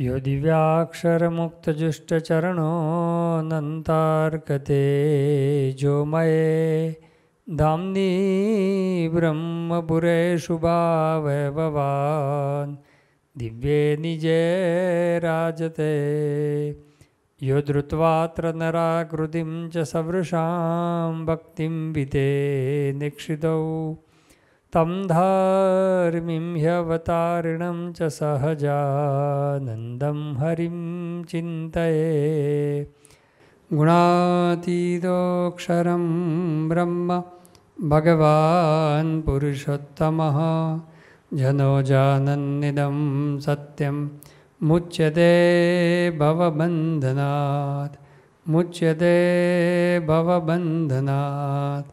यो दिव्याक्षरमुक्तजुष्टचरणोऽनन्तार्कते जो मये धाम्नि ब्रह्मपुरेषु भावै भवान् दिव्ये निजे राजते यो धृत्वात्र नराकृतिं च सवृषां भक्तिं विते निक्षितौ तं धार्मिं ह्यवतारिणं च सहजानन्दं हरिं चिन्तये गुणातीतोऽक्षरं ब्रह्म भगवान् पुरुषोत्तमः जनो जानन्निदं सत्यं मुच्यते भवबन्धनात् मुच्यते भवबन्धनात्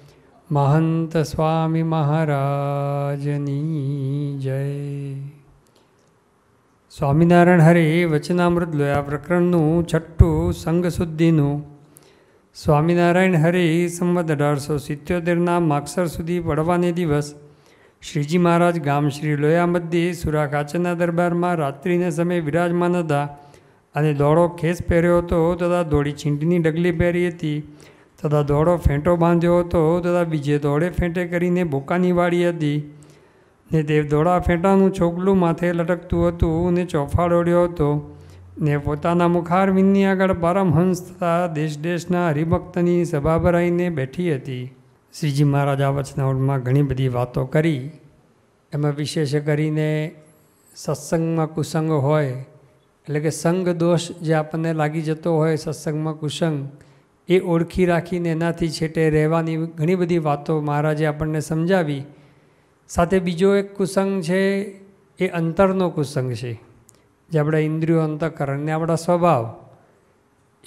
મહંત સ્વામી મહારાજની જય સ્વામિનારાયણ હરે વચનામૃત લોયા પ્રકરણનું છઠ્ઠું સંઘશુદ્ધિનું સ્વામિનારાયણ હરે સંવત અઢારસો સિત્યોતેરના માક્ષર સુધી પડવાને દિવસ શ્રીજી મહારાજ ગામ શ્રી લોયા મધ્યે સુરા કાચના દરબારમાં રાત્રિના સમયે વિરાજમાન હતા અને દોડો ખેસ પહેર્યો હતો તથા દોડી છીંટની ડગલી પહેરી હતી તથા દોડો ફેંટો બાંધ્યો હતો તથા બીજે દોડે ફેંટે કરીને બોકાની વાળી હતી ને તે દોડા ફેંટાનું છોકલું માથે લટકતું હતું ને ચોફાડોડ્યો હતો ને પોતાના મુખારવિંદની આગળ પરમહંસ તથા દેશ દેશના હરિભક્તની સભા ભરાઈને બેઠી હતી શ્રીજી મહારાજ આ વચનાવળમાં ઘણી બધી વાતો કરી એમાં વિશેષ કરીને સત્સંગમાં કુસંગ હોય એટલે કે સંગ દોષ જે આપણને લાગી જતો હોય સત્સંગમાં કુસંગ એ ઓળખી રાખીને એનાથી છેટે રહેવાની ઘણી બધી વાતો મહારાજે આપણને સમજાવી સાથે બીજો એક કુસંગ છે એ અંતરનો કુસંગ છે જે આપણા ઇન્દ્રિયો અંતઃકરણને આપણા સ્વભાવ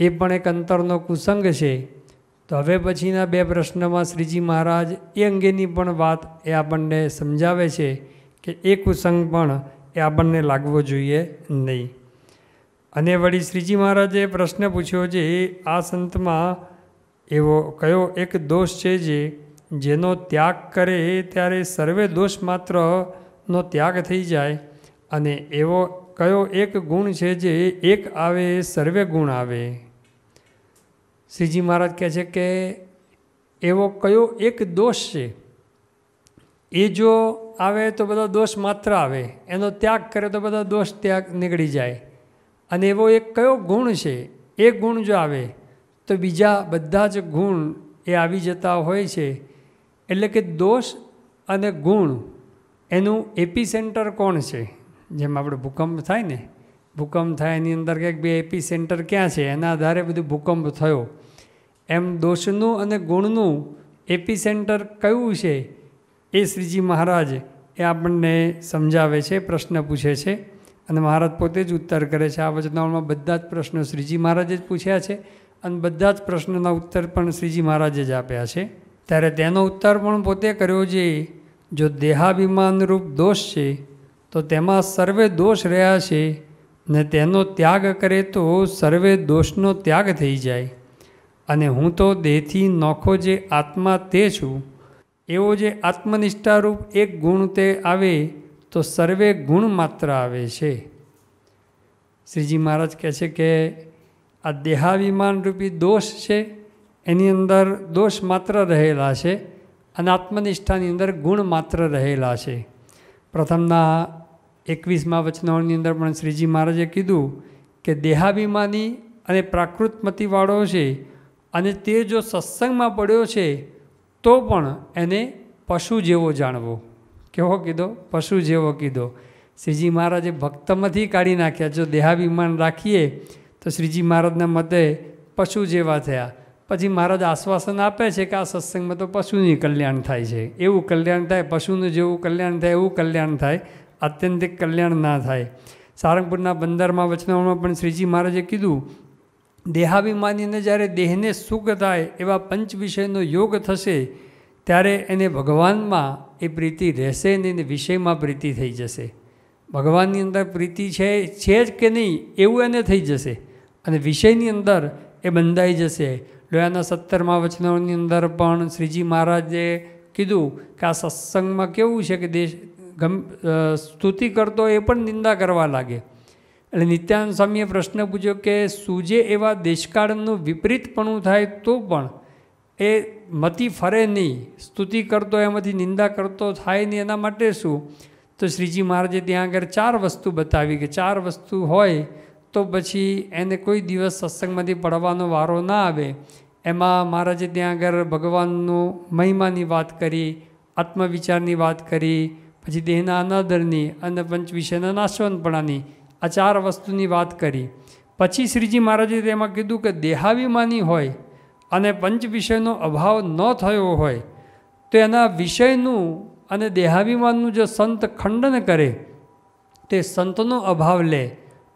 એ પણ એક અંતરનો કુસંગ છે તો હવે પછીના બે પ્રશ્નમાં શ્રીજી મહારાજ એ અંગેની પણ વાત એ આપણને સમજાવે છે કે એ કુસંગ પણ એ આપણને લાગવો જોઈએ નહીં અને વળી શ્રીજી મહારાજે પ્રશ્ન પૂછ્યો છે આ સંતમાં એવો કયો એક દોષ છે જે જેનો ત્યાગ કરે ત્યારે સર્વે દોષ માત્ર નો ત્યાગ થઈ જાય અને એવો કયો એક ગુણ છે જે એક આવે સર્વે ગુણ આવે શ્રીજી મહારાજ કહે છે કે એવો કયો એક દોષ છે એ જો આવે તો બધા દોષ માત્ર આવે એનો ત્યાગ કરે તો બધા દોષ ત્યાગ નીકળી જાય અને એવો એક કયો ગુણ છે એ ગુણ જો આવે તો બીજા બધા જ ગુણ એ આવી જતા હોય છે એટલે કે દોષ અને ગુણ એનું એપી સેન્ટર કોણ છે જેમ આપણે ભૂકંપ થાય ને ભૂકંપ થાય એની અંદર કંઈક બે એપી સેન્ટર ક્યાં છે એના આધારે બધું ભૂકંપ થયો એમ દોષનું અને ગુણનું એપી સેન્ટર કયું છે એ શ્રીજી મહારાજ એ આપણને સમજાવે છે પ્રશ્ન પૂછે છે અને મહારાજ પોતે જ ઉત્તર કરે છે આ વચનાવળમાં બધા જ પ્રશ્નો શ્રીજી મહારાજે જ પૂછ્યા છે અને બધા જ પ્રશ્નોના ઉત્તર પણ શ્રીજી મહારાજે જ આપ્યા છે ત્યારે તેનો ઉત્તર પણ પોતે કર્યો છે જો દેહાભિમાનરૂપ દોષ છે તો તેમાં સર્વે દોષ રહ્યા છે ને તેનો ત્યાગ કરે તો સર્વે દોષનો ત્યાગ થઈ જાય અને હું તો દેહથી નોખો જે આત્મા તે છું એવો જે આત્મનિષ્ઠારૂપ એક ગુણ તે આવે તો સર્વે ગુણ માત્ર આવે છે શ્રીજી મહારાજ કહે છે કે આ રૂપી દોષ છે એની અંદર દોષ માત્ર રહેલા છે અને આત્મનિષ્ઠાની અંદર ગુણ માત્ર રહેલા છે પ્રથમના એકવીસમા વચનાઓની અંદર પણ શ્રીજી મહારાજે કીધું કે દેહાભિમાની અને પ્રાકૃતમતીવાળો છે અને તે જો સત્સંગમાં પડ્યો છે તો પણ એને પશુ જેવો જાણવો કેવો કીધો પશુ જેવો કીધો શ્રીજી મહારાજે ભક્તમાંથી કાઢી નાખ્યા જો દેહાભિમાન રાખીએ તો શ્રીજી મહારાજના મતે પશુ જેવા થયા પછી મહારાજ આશ્વાસન આપે છે કે આ સત્સંગમાં તો પશુની કલ્યાણ થાય છે એવું કલ્યાણ થાય પશુનું જેવું કલ્યાણ થાય એવું કલ્યાણ થાય આત્યંતિક કલ્યાણ ના થાય સારંગપુરના બંદરમાં વચનાઓમાં પણ શ્રીજી મહારાજે કીધું દેહાભિમાનીને જ્યારે દેહને સુખ થાય એવા પંચ વિષયનો યોગ થશે ત્યારે એને ભગવાનમાં એ પ્રીતિ રહેશે નહીં ને વિષયમાં પ્રીતિ થઈ જશે ભગવાનની અંદર પ્રીતિ છે છે જ કે નહીં એવું એને થઈ જશે અને વિષયની અંદર એ બંધાઈ જશે લોયાના સત્તરમાં વચનોની અંદર પણ શ્રીજી મહારાજે કીધું કે આ સત્સંગમાં કેવું છે કે દેશ ગમ સ્તુતિ કરતો એ પણ નિંદા કરવા લાગે એટલે નિત્યાનંદ સ્વામીએ પ્રશ્ન પૂછ્યો કે સૂજે એવા દેશકાળનું વિપરીતપણું થાય તો પણ એ મતિ ફરે નહીં સ્તુતિ કરતો એમાંથી નિંદા કરતો થાય નહીં એના માટે શું તો શ્રીજી મહારાજે ત્યાં આગળ ચાર વસ્તુ બતાવી કે ચાર વસ્તુ હોય તો પછી એને કોઈ દિવસ સત્સંગમાંથી પડવાનો વારો ના આવે એમાં મહારાજે ત્યાં આગળ ભગવાનનું મહિમાની વાત કરી આત્મવિચારની વાત કરી પછી દેહના અનાદરની અને પંચ વિષયના નાશવંતપણાની આ ચાર વસ્તુની વાત કરી પછી શ્રીજી મહારાજે તેમાં કીધું કે દેહાભિમાની હોય અને પંચ વિષયનો અભાવ ન થયો હોય તો એના વિષયનું અને દેહાભિમાનનું જો સંત ખંડન કરે તે સંતનો અભાવ લે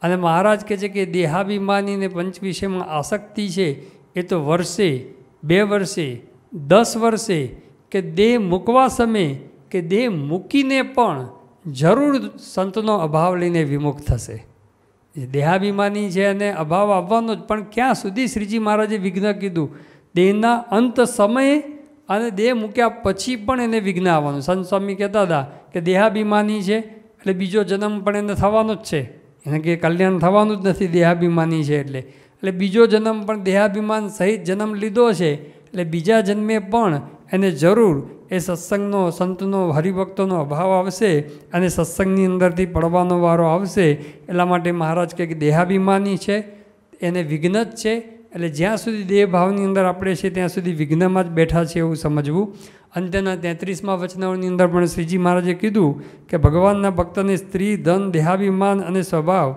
અને મહારાજ કહે છે કે દેહાભિમાનીને પંચ વિષયમાં આસક્તિ છે એ તો વર્ષે બે વર્ષે દસ વર્ષે કે દેહ મૂકવા સમયે કે દેહ મૂકીને પણ જરૂર સંતનો અભાવ લઈને વિમુખ થશે દેહાભિમાની છે અને અભાવ આવવાનો જ પણ ક્યાં સુધી શ્રીજી મહારાજે વિઘ્ન કીધું દેહના અંત સમયે અને દેહ મૂક્યા પછી પણ એને વિઘ્ન આવવાનું સંત સ્વામી કહેતા હતા કે દેહાભિમાની છે એટલે બીજો જન્મ પણ એને થવાનો જ છે એને કે કલ્યાણ થવાનું જ નથી દેહાભિમાની છે એટલે એટલે બીજો જન્મ પણ દેહાભિમાન સહિત જન્મ લીધો છે એટલે બીજા જન્મે પણ એને જરૂર એ સત્સંગનો સંતનો હરિભક્તોનો અભાવ આવશે અને સત્સંગની અંદરથી પડવાનો વારો આવશે એટલા માટે મહારાજ કહે કે દેહાભિમાની છે એને વિઘ્ન જ છે એટલે જ્યાં સુધી દેહ ભાવની અંદર આપણે છીએ ત્યાં સુધી વિઘ્નમાં જ બેઠા છે એવું સમજવું અંત્યના તેત્રીસમાં વચનાઓની અંદર પણ શ્રીજી મહારાજે કીધું કે ભગવાનના ભક્તને સ્ત્રી ધન દેહાભિમાન અને સ્વભાવ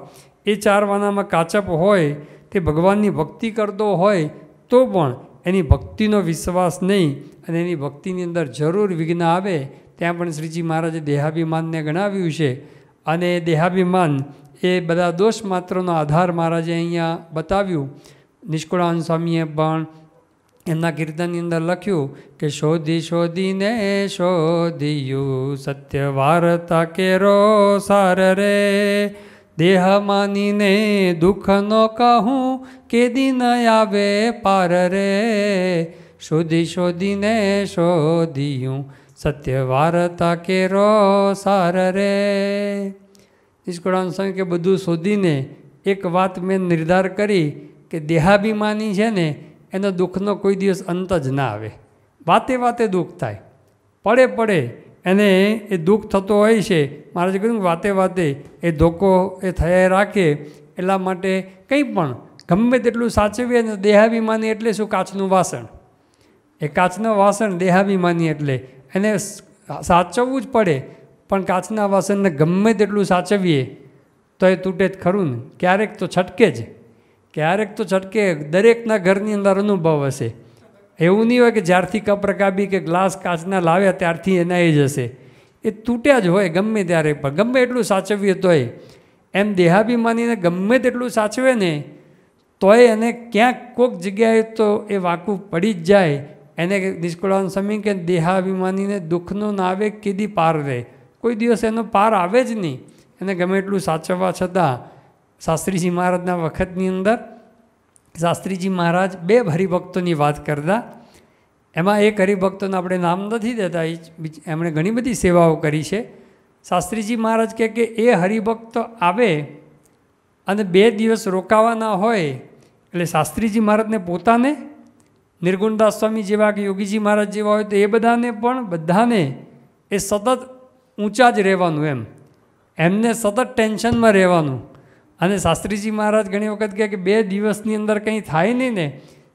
એ ચાર વાનામાં કાચપ હોય તે ભગવાનની ભક્તિ કરતો હોય તો પણ એની ભક્તિનો વિશ્વાસ નહીં અને એની ભક્તિની અંદર જરૂર વિઘ્ન આવે ત્યાં પણ શ્રીજી મહારાજે દેહાભિમાનને ગણાવ્યું છે અને દેહાભિમાન એ બધા દોષ માત્રનો આધાર મહારાજે અહીંયા બતાવ્યું નિષ્કુળાન સ્વામીએ પણ એમના કીર્તનની અંદર લખ્યું કે શોધી શોધીને શોધિયું સત્ય વાર્તા કેરો સાર રે દેહ માનીને દુઃખનો કહું કે દિન આવે પાર રે શોધી શોધીને શોધ્યું સત્ય વાર્તા કે રો સાર રે નિષ્કળાન સ્વામી કે બધું શોધીને એક વાત મેં નિર્ધાર કરી કે દેહાભિમાની છે ને એનો દુઃખનો કોઈ દિવસ અંત જ ના આવે વાતે વાતે દુઃખ થાય પડે પડે એને એ દુઃખ થતો હોય છે મહારાજે કીધું વાતે વાતે એ ધોકો એ થયા રાખે એટલા માટે કંઈ પણ ગમે તેટલું સાચવીએ અને દેહાભિમાની એટલે શું કાચનું વાસણ એ કાચનું વાસણ દેહાભિમાની એટલે એને સાચવવું જ પડે પણ કાચના વાસણને ગમે તેટલું સાચવીએ તો એ તૂટે જ ખરું ને ક્યારેક તો છટકે જ ક્યારેક તો છટકે દરેકના ઘરની અંદર અનુભવ હશે એવું નહીં હોય કે જ્યારથી કપ રકાબી કે ગ્લાસ કાચના લાવ્યા ત્યારથી એના એ જશે એ તૂટ્યા જ હોય ગમે ત્યારે પણ ગમે એટલું સાચવીએ તોય એમ દેહાભિમાનીને ગમે તેટલું સાચવે ને તોય એને ક્યાંક કોઈક જગ્યાએ તો એ વાંકું પડી જ જાય એને નિષ્કુળાન સમય કે દેહાભિમાનીને દુઃખનો ના આવે કીધી પાર રહે કોઈ દિવસ એનો પાર આવે જ નહીં એને ગમે એટલું સાચવવા છતાં શાસ્ત્રીજી મહારાજના વખતની અંદર શાસ્ત્રીજી મહારાજ બે હરિભક્તોની વાત કરતા એમાં એક હરિભક્તોને આપણે નામ નથી દેતા એમણે ઘણી બધી સેવાઓ કરી છે શાસ્ત્રીજી મહારાજ કહે કે એ હરિભક્ત આવે અને બે દિવસ રોકાવાના હોય એટલે શાસ્ત્રીજી મહારાજને પોતાને નિર્ગુણદાસ સ્વામી જેવા કે યોગીજી મહારાજ જેવા હોય તો એ બધાને પણ બધાને એ સતત ઊંચા જ રહેવાનું એમ એમને સતત ટેન્શનમાં રહેવાનું અને શાસ્ત્રીજી મહારાજ ઘણી વખત કહે કે બે દિવસની અંદર કંઈ થાય નહીં ને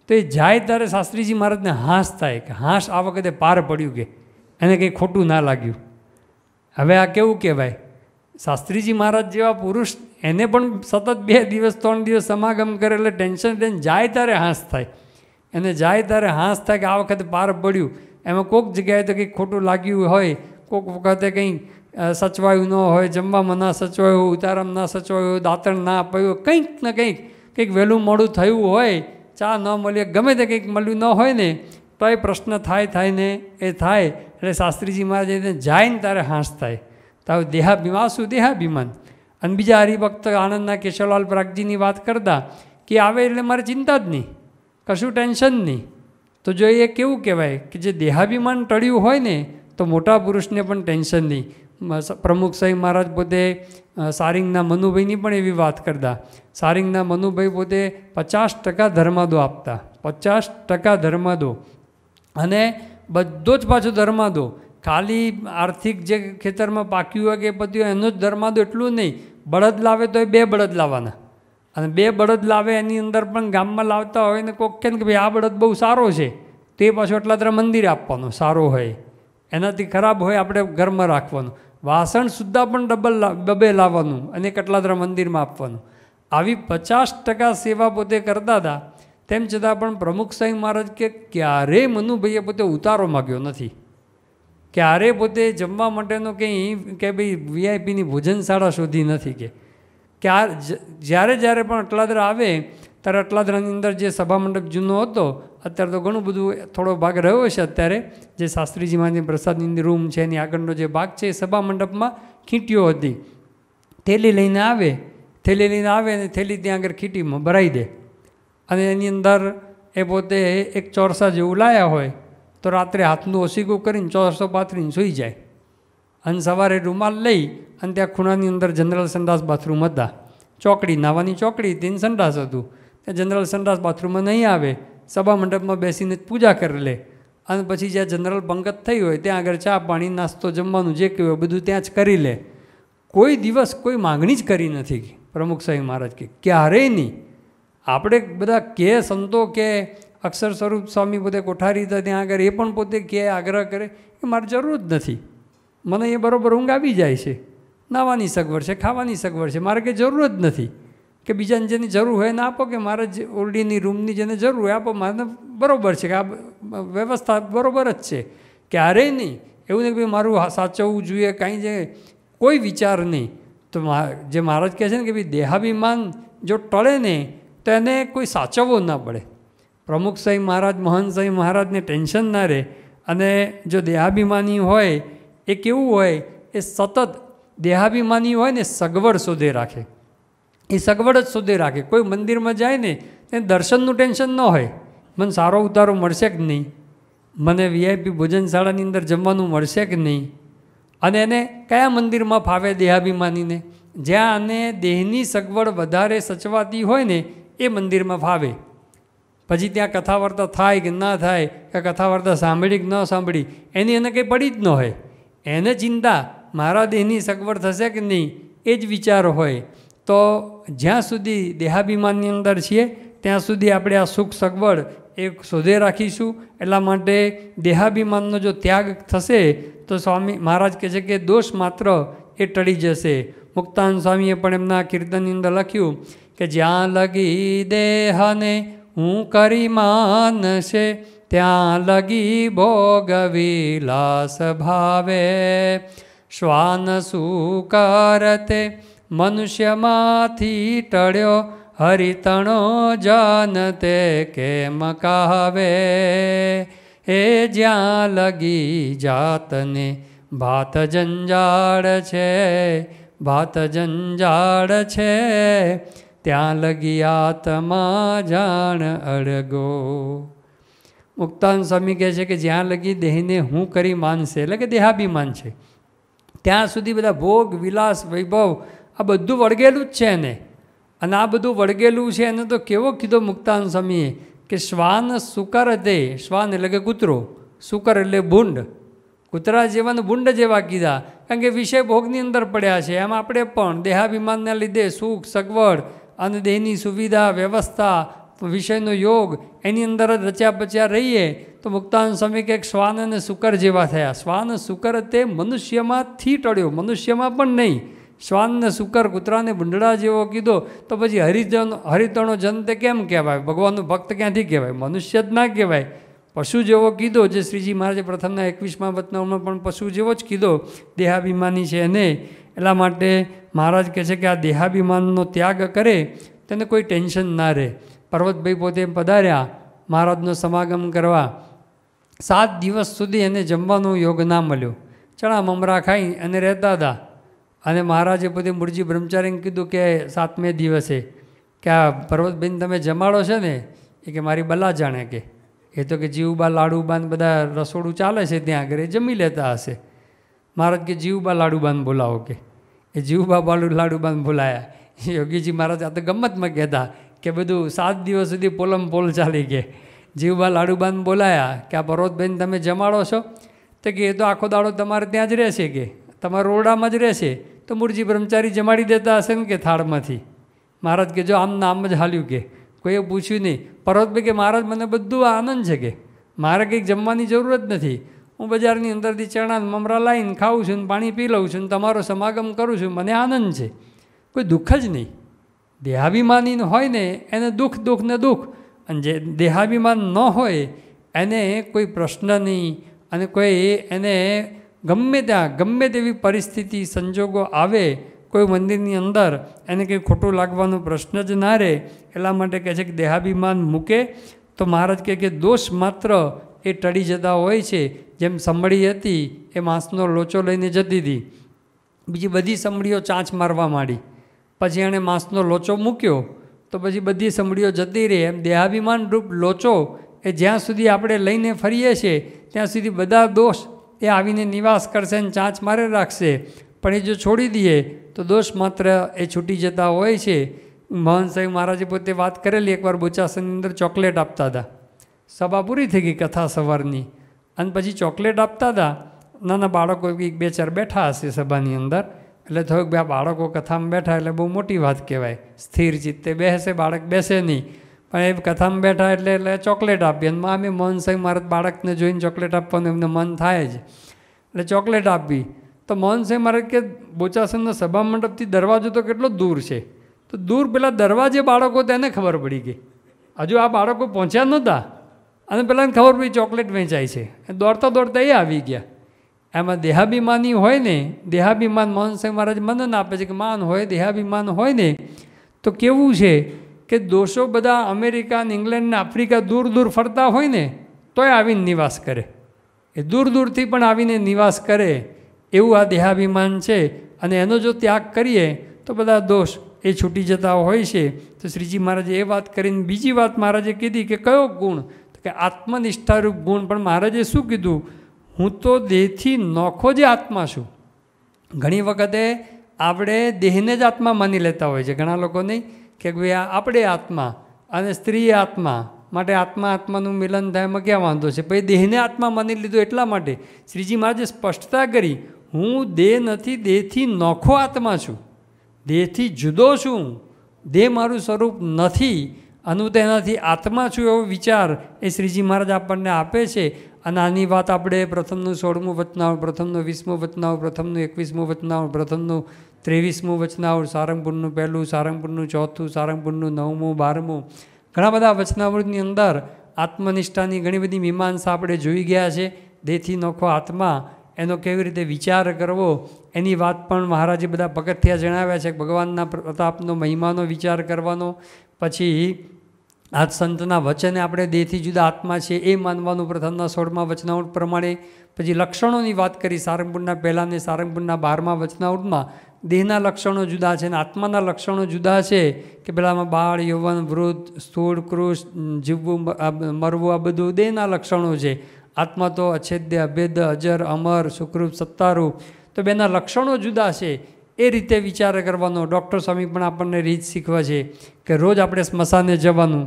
તો એ જાય ત્યારે શાસ્ત્રીજી મહારાજને હાંસ થાય કે હાંસ આ વખતે પાર પડ્યું કે એને કંઈ ખોટું ના લાગ્યું હવે આ કેવું કહેવાય શાસ્ત્રીજી મહારાજ જેવા પુરુષ એને પણ સતત બે દિવસ ત્રણ દિવસ સમાગમ કરે એટલે ટેન્શન લઈને જાય ત્યારે હાંસ થાય એને જાય ત્યારે હાંસ થાય કે આ વખતે પાર પડ્યું એમાં કોઈક જગ્યાએ તો કંઈક ખોટું લાગ્યું હોય કોઈક વખતે કંઈ સચવાયું ન હોય જમવામાં ના સચવાયું હોય ઉતારામાં ના સચવાયું હોય દાંતણ ના અપાયું કંઈક ને કંઈક કંઈક વહેલું મોડું થયું હોય ચા ન મળીએ ગમે તે કંઈક મળ્યું ન હોય ને તો એ પ્રશ્ન થાય થાય ને એ થાય એટલે શાસ્ત્રીજી મહારાજ એને જાય ને તારે હાંસ થાય તારું દેહાભિમાન શું દેહાભિમાન અને બીજા હરિભક્ત આનંદના કેશવલાલ પ્રાગજીની વાત કરતા કે આવે એટલે મારે ચિંતા જ નહીં કશું ટેન્શન નહીં તો જો એ કેવું કહેવાય કે જે દેહાભિમાન ટળ્યું હોય ને તો મોટા પુરુષને પણ ટેન્શન નહીં પ્રમુખ સાહેબ મહારાજ પોતે સારિંગના મનુભાઈની પણ એવી વાત કરતા સારિંગના મનુભાઈ પોતે પચાસ ટકા ધર્માદો આપતા પચાસ ટકા ધર્માદો અને બધો જ પાછો ધર્માદો ખાલી આર્થિક જે ખેતરમાં પાક્યું હોય કે પત્યું હોય એનો જ ધર્માદો એટલું નહીં બળદ લાવે તો એ બે બળદ લાવવાના અને બે બળદ લાવે એની અંદર પણ ગામમાં લાવતા હોય ને કોક કે ભાઈ આ બળદ બહુ સારો છે તો એ પાછો એટલા તરફ મંદિર આપવાનો સારો હોય એનાથી ખરાબ હોય આપણે ઘરમાં રાખવાનું વાસણ સુદ્ધા પણ ડબલ ડબે લાવવાનું અને કટલાદરા મંદિરમાં આપવાનું આવી પચાસ ટકા સેવા પોતે કરતા હતા તેમ છતાં પણ પ્રમુખ સાંઈ મહારાજ કે ક્યારેય મનુભાઈએ પોતે ઉતારો માગ્યો નથી ક્યારે પોતે જમવા માટેનો કંઈ કે ભાઈ વીઆઈપીની ભોજનશાળા શોધી નથી કે ક્યારે જ્યારે જ્યારે પણ અટલાદરા આવે ત્યારે અટલાદરાની અંદર જે સભામંડપ જૂનો હતો અત્યારે તો ઘણું બધું થોડો ભાગ રહ્યો છે અત્યારે જે શાસ્ત્રીજી મહારાજની પ્રસાદની રૂમ છે એની આગળનો જે ભાગ છે એ સભા મંડપમાં ખીંટીઓ હતી થેલી લઈને આવે થેલી લઈને આવે અને થેલી ત્યાં આગળ ખીટીમાં ભરાઈ દે અને એની અંદર એ પોતે એક ચોરસા જેવું લાયા હોય તો રાત્રે હાથનું ઓસીગું કરીને ચોરસો પાથરીને સૂઈ જાય અને સવારે રૂમાલ લઈ અને ત્યાં ખૂણાની અંદર જનરલ સંડાસ બાથરૂમ હતા ચોકડી નાવાની ચોકડી તેની સંડાસ હતું ત્યાં જનરલ સંડાસ બાથરૂમમાં નહીં આવે સભા મંડપમાં બેસીને જ પૂજા કરી લે અને પછી જ્યાં જનરલ પંકત થઈ હોય ત્યાં આગળ ચા પાણી નાસ્તો જમવાનું જે કહેવું બધું ત્યાં જ કરી લે કોઈ દિવસ કોઈ માગણી જ કરી નથી પ્રમુખ સાહેબ મહારાજ કે ક્યારેય નહીં આપણે બધા કે સંતો કે અક્ષર સ્વરૂપ સ્વામી પોતે કોઠારી હતા ત્યાં આગળ એ પણ પોતે કે આગ્રહ કરે કે મારે જરૂર જ નથી મને એ બરાબર ઊંઘ આવી જાય છે નાવાની સગવડ છે ખાવાની સગવડ છે મારે કે જરૂર જ નથી કે બીજાને જેની જરૂર હોય એને આપો કે મારે જે ઓરડીની રૂમની જેને જરૂર હોય આપો મારે બરાબર છે કે આ વ્યવસ્થા બરાબર જ છે ક્યારેય નહીં એવું નહીં કે ભાઈ મારું સાચવવું જોઈએ કાંઈ જે કોઈ વિચાર નહીં તો જે મહારાજ કહે છે ને કે ભાઈ દેહાભિમાન જો ટળે નહીં તો એને કોઈ સાચવવો ના પડે પ્રમુખ સાંઈ મહારાજ મોહન સાંઈ મહારાજને ટેન્શન ના રહે અને જો દેહાભિમાની હોય એ કેવું હોય એ સતત દેહાભિમાની હોય ને સગવડ શોધે રાખે એ સગવડ જ સુધી રાખે કોઈ મંદિરમાં જાય ને એને દર્શનનું ટેન્શન ન હોય મને સારો ઉતારો મળશે કે નહીં મને વીઆઈપી ભોજનશાળાની અંદર જમવાનું મળશે કે નહીં અને એને કયા મંદિરમાં ફાવે દેહાભિમાનીને જ્યાં આને દેહની સગવડ વધારે સચવાતી હોય ને એ મંદિરમાં ફાવે પછી ત્યાં કથા વાર્તા થાય કે ના થાય કે કથા સાંભળી કે ન સાંભળી એની એને કંઈ પડી જ ન હોય એને ચિંતા મારા દેહની સગવડ થશે કે નહીં એ જ વિચાર હોય તો જ્યાં સુધી દેહાભિમાનની અંદર છીએ ત્યાં સુધી આપણે આ સુખ સગવડ એ શોધે રાખીશું એટલા માટે દેહાભિમાનનો જો ત્યાગ થશે તો સ્વામી મહારાજ કહે છે કે દોષ માત્ર એ ટળી જશે મુક્તાન સ્વામીએ પણ એમના કીર્તનની અંદર લખ્યું કે જ્યાં લગી દેહને હું કરી માન છે ત્યાં લગી ભોગ વિલાસ ભાવે શ્વાન શું કરતે મનુષ્યમાંથી ટળ્યો હરિતણો જન તે કેમ કાવે એ જ્યાં લગી જાતને ભાત જંજાળ છે ભાત જંજાળ છે ત્યાં લગી આત્મા જાણ અડગો મુક્તાન સ્વામી કહે છે કે જ્યાં લગી દેહને હું કરી માનશે એટલે કે દેહાભિમાન છે ત્યાં સુધી બધા ભોગ વિલાસ વૈભવ આ બધું વળગેલું જ છે એને અને આ બધું વળગેલું છે એને તો કેવો કીધો મુક્તાન સ્વામીએ કે શ્વાન સુકર દે શ્વાન એટલે કે કૂતરો સુકર એટલે ભૂંડ કૂતરા જેવાને ભૂંડ જેવા કીધા કારણ કે વિષય ભોગની અંદર પડ્યા છે એમ આપણે પણ દેહાભિમાનને લીધે સુખ સગવડ અને દેહની સુવિધા વ્યવસ્થા વિષયનો યોગ એની અંદર જ રચ્યા પચ્યા રહીએ તો મુક્તાન સ્વામી કે શ્વાન અને શુકર જેવા થયા શ્વાન શુકર તે મનુષ્યમાંથી ટળ્યો મનુષ્યમાં પણ નહીં શ્વાનને શુકર કૂતરાને ભૂંડળા જેવો કીધો તો પછી હરિજન હરિતણો જન તે કેમ કહેવાય ભગવાનનો ભક્ત ક્યાંથી કહેવાય મનુષ્ય જ ના કહેવાય પશુ જેવો કીધો જે શ્રીજી મહારાજે પ્રથમના એકવીસમાં વતનામાં પણ પશુ જેવો જ કીધો દેહાભિમાની છે એને એટલા માટે મહારાજ કહે છે કે આ દેહાભિમાનનો ત્યાગ કરે તેને કોઈ ટેન્શન ના રહે પર્વતભાઈ પોતે પધાર્યા મહારાજનો સમાગમ કરવા સાત દિવસ સુધી એને જમવાનો યોગ ના મળ્યો ચણા મમરા ખાઈ અને રહેતા હતા અને મહારાજે પોતે મૂળજી બ્રહ્મચારીને કીધું કે સાતમે દિવસે કે આ પર્વતબેન તમે જમાડો છે ને એ કે મારી બલા જાણે કે એ તો કે જીવબા લાડુબાન બધા રસોડું ચાલે છે ત્યાં આગળ એ જમી લેતા હશે મહારાજ કે જીવબા લાડુબાન બોલાવો કે એ જીવબા બાલુ લાડુબાન બોલાયા યોગીજી મહારાજ આ તો ગમતમાં કહેતા કે બધું સાત દિવસ સુધી પોલમ પોલ ચાલી કે જીવબા લાડુબાન બોલાયા કે આ પર્વતબેન તમે જમાડો છો તો કે એ તો આખો દાડો તમારે ત્યાં જ રહેશે કે તમારા ઓરડામાં જ રહેશે તો મૂળજી બ્રહ્મચારી જમાડી દેતા હશે ને કે થાળમાંથી મહારાજ કે જો આમ નામ જ હાલ્યું કે કોઈએ પૂછ્યું નહીં પર્વતભાઈ કે મહારાજ મને બધું આનંદ છે કે મારે કંઈક જમવાની જરૂર જ નથી હું બજારની અંદરથી ચણા મમરા લાવીને ખાઉં છું ને પાણી પી લઉં છું ને તમારો સમાગમ કરું છું મને આનંદ છે કોઈ દુઃખ જ નહીં દેહાભિમાની હોય ને એને દુઃખ દુઃખ ને દુઃખ અને જે દેહાભિમાન ન હોય એને કોઈ પ્રશ્ન નહીં અને કોઈ એને ગમે ત્યાં ગમે તેવી પરિસ્થિતિ સંજોગો આવે કોઈ મંદિરની અંદર એને કંઈ ખોટું લાગવાનો પ્રશ્ન જ ના રહે એટલા માટે કહે છે કે દેહાભિમાન મૂકે તો મહારાજ કહે કે દોષ માત્ર એ ટળી જતા હોય છે જેમ સંભળી હતી એ માંસનો લોચો લઈને જતી હતી બીજી બધી સંભળીઓ ચાંચ મારવા માંડી પછી એણે માંસનો લોચો મૂક્યો તો પછી બધી સંભળીઓ જતી રહી એમ દેહાભિમાન રૂપ લોચો એ જ્યાં સુધી આપણે લઈને ફરીએ છીએ ત્યાં સુધી બધા દોષ એ આવીને નિવાસ કરશે ને ચાંચ મારે રાખશે પણ એ જો છોડી દઈએ તો દોષ માત્ર એ છૂટી જતા હોય છે મહન સાહેબ મહારાજે પોતે વાત કરેલી એકવાર બોચાસનની અંદર ચોકલેટ આપતા હતા સભા પૂરી થઈ ગઈ કથા સવારની અને પછી ચોકલેટ આપતા હતા નાના બાળકો એક બે ચાર બેઠા હશે સભાની અંદર એટલે થોડુંક બે બાળકો કથામાં બેઠા એટલે બહુ મોટી વાત કહેવાય સ્થિર ચિત્તે બેસે બાળક બેસે નહીં પણ એ કથામાં બેઠા એટલે એટલે ચોકલેટ આપી અને અમે મન સહી મારા બાળકને જોઈને ચોકલેટ આપવાનું એમને મન થાય જ એટલે ચોકલેટ આપી તો મોહન સિંહ મહારાજ કે બોચાસનના સભા મંડપથી દરવાજો તો કેટલો દૂર છે તો દૂર પેલા દરવાજે બાળકો તેને ખબર પડી ગઈ હજુ આ બાળકો પહોંચ્યા નહોતા અને પેલાને ખબર પડી ચોકલેટ વેચાય છે દોડતા દોડતા એ આવી ગયા એમાં દેહાભિમાની હોય ને દેહાભિમાન મોહન સિંહ મહારાજ મનન આપે છે કે માન હોય દેહાભિમાન હોય ને તો કેવું છે કે દોષો બધા અમેરિકા ઇંગ્લેન્ડને આફ્રિકા દૂર દૂર ફરતા હોય ને તોય આવીને નિવાસ કરે એ દૂર દૂરથી પણ આવીને નિવાસ કરે એવું આ દેહાભિમાન છે અને એનો જો ત્યાગ કરીએ તો બધા દોષ એ છૂટી જતા હોય છે તો શ્રીજી મહારાજે એ વાત કરીને બીજી વાત મહારાજે કીધી કે કયો ગુણ કે આત્મનિષ્ઠારૂપ ગુણ પણ મહારાજે શું કીધું હું તો દેહથી નોખો જ આત્મા છું ઘણી વખતે આપણે દેહને જ આત્મા માની લેતા હોય છે ઘણા લોકો નહીં કે ભાઈ આ આપણે આત્મા અને સ્ત્રી આત્મા માટે આત્મા આત્માનું મિલન થાય એમાં ક્યાં વાંધો છે પછી દેહને આત્મા માની લીધો એટલા માટે શ્રીજી મહારાજે સ્પષ્ટતા કરી હું દેહ નથી દેહથી નોખો આત્મા છું દેહથી જુદો છું દેહ મારું સ્વરૂપ નથી અને હું તેનાથી આત્મા છું એવો વિચાર એ શ્રીજી મહારાજ આપણને આપે છે અને આની વાત આપણે પ્રથમનું સોળમું વચનાવળ પ્રથમનું વીસમું વચનાવળ પ્રથમનું એકવીસમું વચનાવળ પ્રથમનું ત્રેવીસમું વચનાવળ સારંગપુરનું પહેલું સારંગપુરનું ચોથું સારંગપુરનું નવમું બારમું ઘણા બધા વચનાવૃતની અંદર આત્મનિષ્ઠાની ઘણી બધી મીમાંસા આપણે જોઈ ગયા છે દેથી નોખો આત્મા એનો કેવી રીતે વિચાર કરવો એની વાત પણ મહારાજે બધા પગથિયા જણાવ્યા છે ભગવાનના પ્રતાપનો મહિમાનો વિચાર કરવાનો પછી આ સંતના વચને આપણે દેહથી જુદા આત્મા છે એ માનવાનું પ્રથમના સોળમાં વચનાઉટ પ્રમાણે પછી લક્ષણોની વાત કરી સારંગપુરના પહેલાં ને સારંગપુરના બારમા વચનાઉટમાં દેહના લક્ષણો જુદા છે અને આત્માના લક્ષણો જુદા છે કે પેલામાં બાળ યૌવન વૃદ્ધ સ્થૂળ કૃષ જીવવું મરવું આ બધું દેહના લક્ષણો છે આત્મા તો અછેદ્ય અભેદ અજર અમર સુખરૂપ સત્તારૂપ તો બેના લક્ષણો જુદા છે એ રીતે વિચાર કરવાનો ડૉક્ટર સ્વામી પણ આપણને રીત શીખવા છે કે રોજ આપણે સ્મશાને જવાનું